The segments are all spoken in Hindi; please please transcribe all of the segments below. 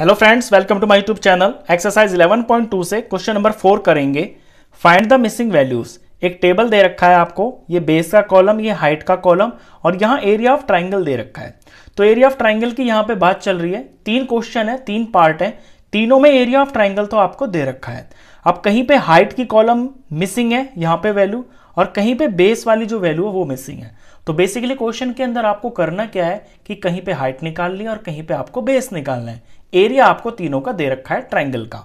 Hello friends welcome to my YouTube channel exercise 11.2 से क्वेश्चन नंबर फोर करेंगे फाइंड द मिसिंग वैल्यूज एक टेबल दे रखा है आपको ये बेस का कॉलम ये हाइट का कॉलम और यहाँ एरिया ऑफ ट्राइंगल दे रखा है तो एरिया ऑफ ट्राइंगल की यहाँ पे बात चल रही है तीन क्वेश्चन है तीन पार्ट है तीनों में एरिया ऑफ ट्राइंगल तो आपको दे रखा है अब कहीं पे हाइट की कॉलम मिसिंग है यहाँ पे वैल्यू और कहीं पे बेस वाली जो वैल्यू है वो मिसिंग है तो बेसिकली क्वेश्चन के अंदर आपको करना क्या है कि कहीं पे हाइट निकालनी है और कहीं पे आपको बेस निकालना है एरिया आपको तीनों का दे रखा है ट्राइंगल का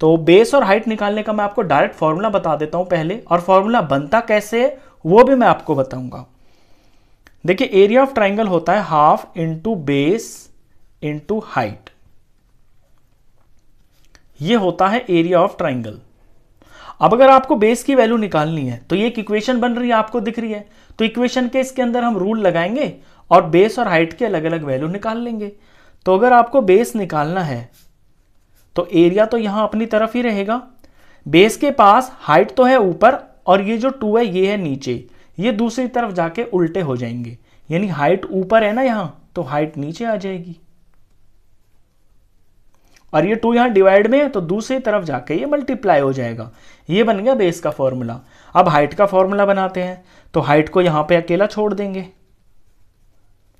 तो बेस और हाइट निकालने का मैं आपको डायरेक्ट फॉर्मूला बता देता हूं पहले और फॉर्मूला बनता कैसे है वो भी मैं आपको बताऊंगा देखिए एरिया ऑफ ट्राइंगल होता है half into base into height ये होता है एरिया ऑफ ट्राइंगल अब अगर आपको बेस की वैल्यू निकालनी है तो ये एक इक्वेशन बन रही है आपको दिख रही है तो इक्वेशन के इसके अंदर हम रूल लगाएंगे और बेस और हाइट के अलग अलग वैल्यू निकाल लेंगे तो अगर आपको बेस निकालना है तो एरिया तो यहां अपनी तरफ ही रहेगा बेस के पास हाइट तो है ऊपर और ये जो टू है ये है नीचे ये दूसरी तरफ जाके उल्टे हो जाएंगे यानी हाइट ऊपर है ना यहां तो हाइट नीचे आ जाएगी और ये टू यहाँ डिवाइड में है तो दूसरी तरफ जाके ये मल्टीप्लाई हो जाएगा ये बन गया बेस का फॉर्मूला अब हाइट का फॉर्मूला बनाते हैं तो हाइट को यहाँ पे अकेला छोड़ देंगे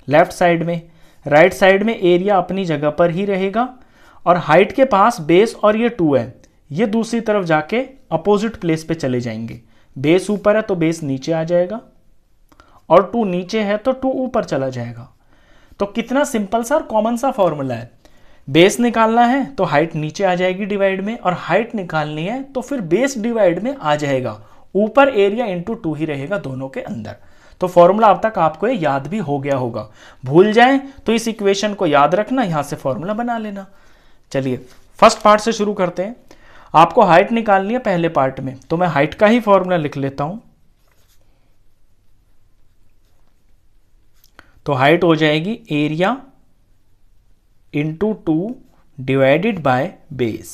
लेफ्ट साइड में राइट right साइड में एरिया अपनी जगह पर ही रहेगा और हाइट के पास बेस और ये टू है ये दूसरी तरफ जाके अपोजिट प्लेस पर चले जाएंगे बेस ऊपर है तो बेस नीचे आ जाएगा और टू नीचे है तो टू ऊपर चला जाएगा तो कितना सिंपल सा और कॉमन सा फॉर्मूला है बेस निकालना है तो हाइट नीचे आ जाएगी डिवाइड में और हाइट निकालनी है तो फिर बेस डिवाइड में आ जाएगा ऊपर एरिया इंटू टू ही रहेगा दोनों के अंदर तो फॉर्मूला अब तक आपको ये याद भी हो गया होगा भूल जाए तो इस इक्वेशन को याद रखना यहां से फॉर्मूला बना लेना चलिए फर्स्ट पार्ट से शुरू करते हैं आपको हाइट निकालनी है पहले पार्ट में तो मैं हाइट का ही फॉर्मूला लिख लेता हूं तो हाइट हो जाएगी area into two divided by base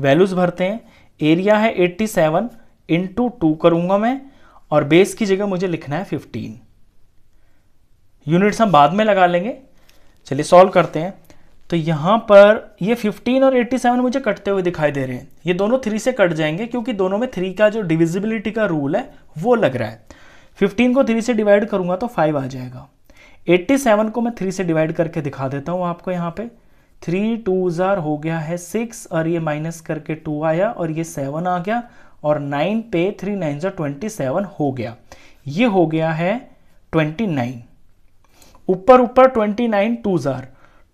values भरते हैं एरिया है 87 सेवन इंटू टू करूँगा मैं और बेस की जगह मुझे लिखना है 15 यूनिट्स हम बाद में लगा लेंगे चलिए सॉल्व करते हैं तो यहाँ पर ये 15 और 87 मुझे कटते हुए दिखाई दे रहे हैं ये दोनों थ्री से कट जाएंगे क्योंकि दोनों में थ्री का जो डिविजिबिलिटी का रूल है वो लग रहा है 15 को थ्री से डिवाइड करूँगा तो फाइव आ जाएगा 87 को मैं 3 से डिवाइड करके दिखा देता हूँ आपको यहाँ पे थ्री टू ज़ार हो गया है सिक्स और ये माइनस करके टू आया और ये सेवन आ गया और नाइन पे थ्री नाइन जो ट्वेंटी सेवन हो गया ये हो गया है ट्वेंटी नाइन ऊपर ऊपर twenty nine two are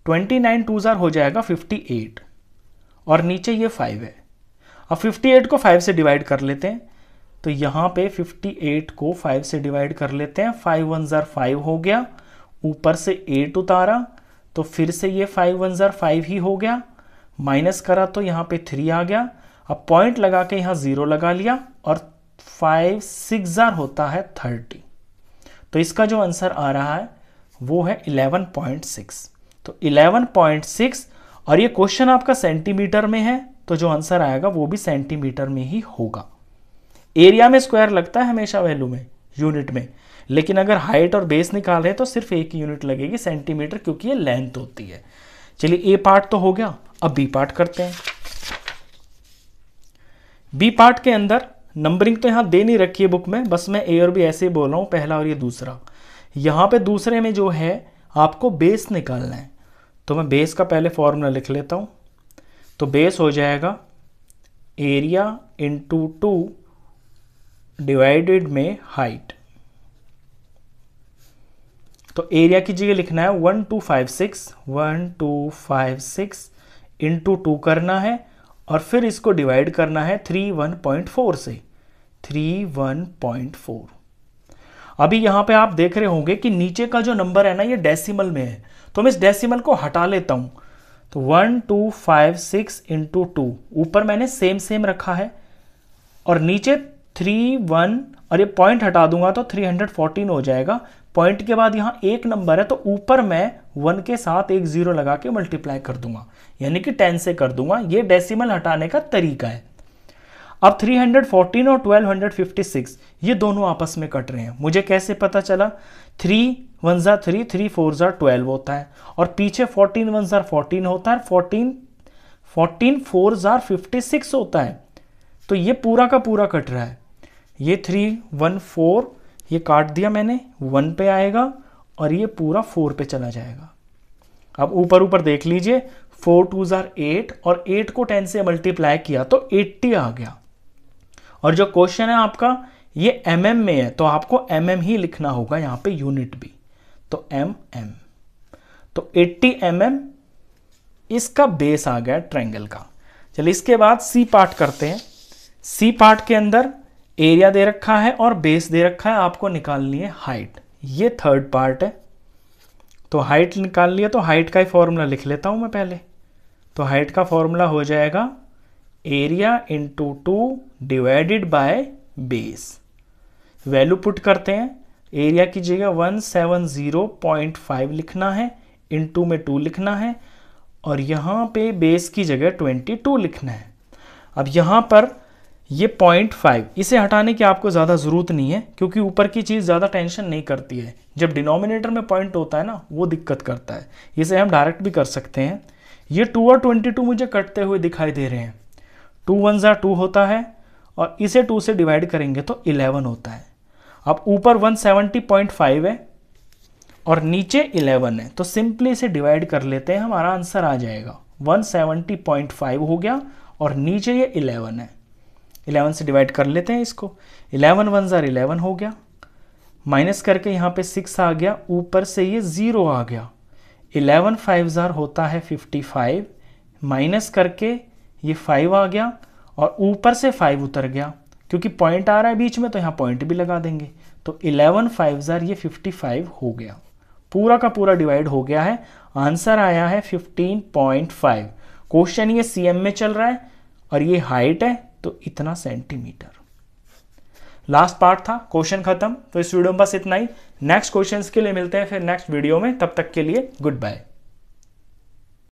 twenty nine two are हो जाएगा फिफ्टी एट और नीचे ये फाइव है अब फिफ्टी एट को फाइव से डिवाइड कर लेते हैं तो यहाँ पे फिफ्टी एट को फाइव से डिवाइड कर लेते हैं फाइव वन ज़ार फाइव हो गया ऊपर से एट उतारा तो फिर से ये फाइव वन ज़ार फाइव ही हो गया माइनस करा तो यहाँ पे थ्री आ गया अब पॉइंट लगा के यहाँ ज़ीरो लगा लिया और फाइव सिक्स ज़र होता है थर्टी तो इसका जो आंसर आ रहा है वो है इलेवन पॉइंट सिक्स तो इलेवन पॉइंट सिक्स और ये क्वेश्चन आपका सेंटीमीटर में है तो जो आंसर आएगा वो भी सेंटीमीटर में ही होगा एरिया में स्क्वायर लगता है हमेशा वैल्यू में यूनिट में लेकिन अगर हाइट और बेस निकाल रहे हैं तो सिर्फ एक यूनिट लगेगी सेंटीमीटर क्योंकि ये लेंथ होती है चलिए ए पार्ट तो हो गया अब बी पार्ट करते हैं बी पार्ट के अंदर नंबरिंग तो यहां दे नहीं रखी है बुक में बस मैं ए और बी ऐसे ही बोल रहा हूं पहला और ये दूसरा यहां पे दूसरे में जो है आपको बेस निकालना है तो मैं बेस का पहले फॉर्मूला लिख लेता हूं तो बेस हो जाएगा एरिया इंटू टू डिवाइडेड में हाइट तो एरिया की जगह लिखना है one two five six one two five six into two करना है और फिर इसको डिवाइड करना है थ्री वन पॉइंट फोर से थ्री वन पॉइंट फोर अभी यहां पे आप देख रहे होंगे कि नीचे का जो नंबर है ना ये डेसिमल में है तो मैं इस डेसिमल को हटा लेता हूं तो one two five six into two ऊपर मैंने सेम सेम रखा है और नीचे थ्री वन और ये पॉइंट हटा दूंगा तो 314 हो जाएगा पॉइंट के बाद यहाँ एक नंबर है तो ऊपर मैं वन के साथ एक जीरो लगा के मल्टीप्लाई कर दूंगा यानी कि टेन से कर दूंगा ये डेसिमल हटाने का तरीका है अब 314 और 1256 ये दोनों आपस में कट रहे हैं मुझे कैसे पता चला थ्री वन ज़ा थ्री थ्री फोर ज़ा ट्वेल्व होता है और पीछे फोर्टीन वन ज़ार फोर्टीन होता है फोर्टीन फोर्टीन फोर ज़ार फिफ्टी सिक्स होता है तो ये पूरा का पूरा कट रहा है ये थ्री वन फोर ये काट दिया मैंने वन पे आएगा और ये पूरा फोर पे चला जाएगा अब ऊपर ऊपर देख लीजिए फोर टू ज़ार एट और एट को टेन से मल्टीप्लाई किया तो एट्टी आ गया और जो क्वेश्चन है आपका ये एम mm में है तो आपको एम mm ही लिखना होगा यहाँ पे यूनिट भी तो एम mm. एम तो एट्टी एम mm, इसका बेस आ गया ट्रायंगल का चलिए इसके बाद सी पार्ट करते हैं सी पार्ट के अंदर एरिया दे रखा है और बेस दे रखा है आपको निकालनी है हाइट ये थर्ड पार्ट है तो हाइट निकाल लिया तो हाइट का ही फॉर्मूला लिख लेता हूँ मैं पहले तो हाइट का फॉर्मूला हो जाएगा area into two divided by base value put करते हैं एरिया की जगह one seven zero point five लिखना है इंटू में टू लिखना है और यहाँ पे बेस की जगह ट्वेंटी टू लिखना है अब यहाँ पर ये पॉइंट फाइव इसे हटाने की आपको ज़्यादा ज़रूरत नहीं है क्योंकि ऊपर की चीज़ ज़्यादा टेंशन नहीं करती है जब डिनोमिनेटर में पॉइंट होता है ना वो दिक्कत करता है इसे हम डायरेक्ट भी कर सकते हैं ये टू और ट्वेंटी टू मुझे कटते हुए दिखाई दे रहे हैं टू वन ज़ा टू होता है और इसे टू से डिवाइड करेंगे तो इलेवन होता है अब ऊपर वन सेवनटी पॉइंट फाइव है और नीचे इलेवन है तो सिंपली इसे डिवाइड कर लेते हैं हमारा आंसर आ जाएगा वन सेवनटी पॉइंट फाइव हो गया और नीचे ये इलेवन है 11 से डिवाइड कर लेते हैं इसको 11 वन ज़ार इलेवन हो गया माइनस करके यहाँ पे सिक्स आ गया ऊपर से ये ज़ीरो आ गया इलेवन फाइव ज़ार होता है फिफ्टी फाइव माइनस करके ये फाइव आ गया और ऊपर से फाइव उतर गया क्योंकि पॉइंट आ रहा है बीच में तो यहाँ पॉइंट भी लगा देंगे तो इलेवन फाइव ज़ार ये फिफ्टी फाइव हो गया पूरा का पूरा डिवाइड हो गया है आंसर आया है फिफ्टीन पॉइंट फाइव क्वेश्चन ये सी में चल रहा है और ये हाइट है तो इतना सेंटीमीटर लास्ट पार्ट था क्वेश्चन खत्म तो इस वीडियो में बस इतना ही नेक्स्ट क्वेश्चन के लिए मिलते हैं फिर नेक्स्ट वीडियो में तब तक के लिए गुड बाय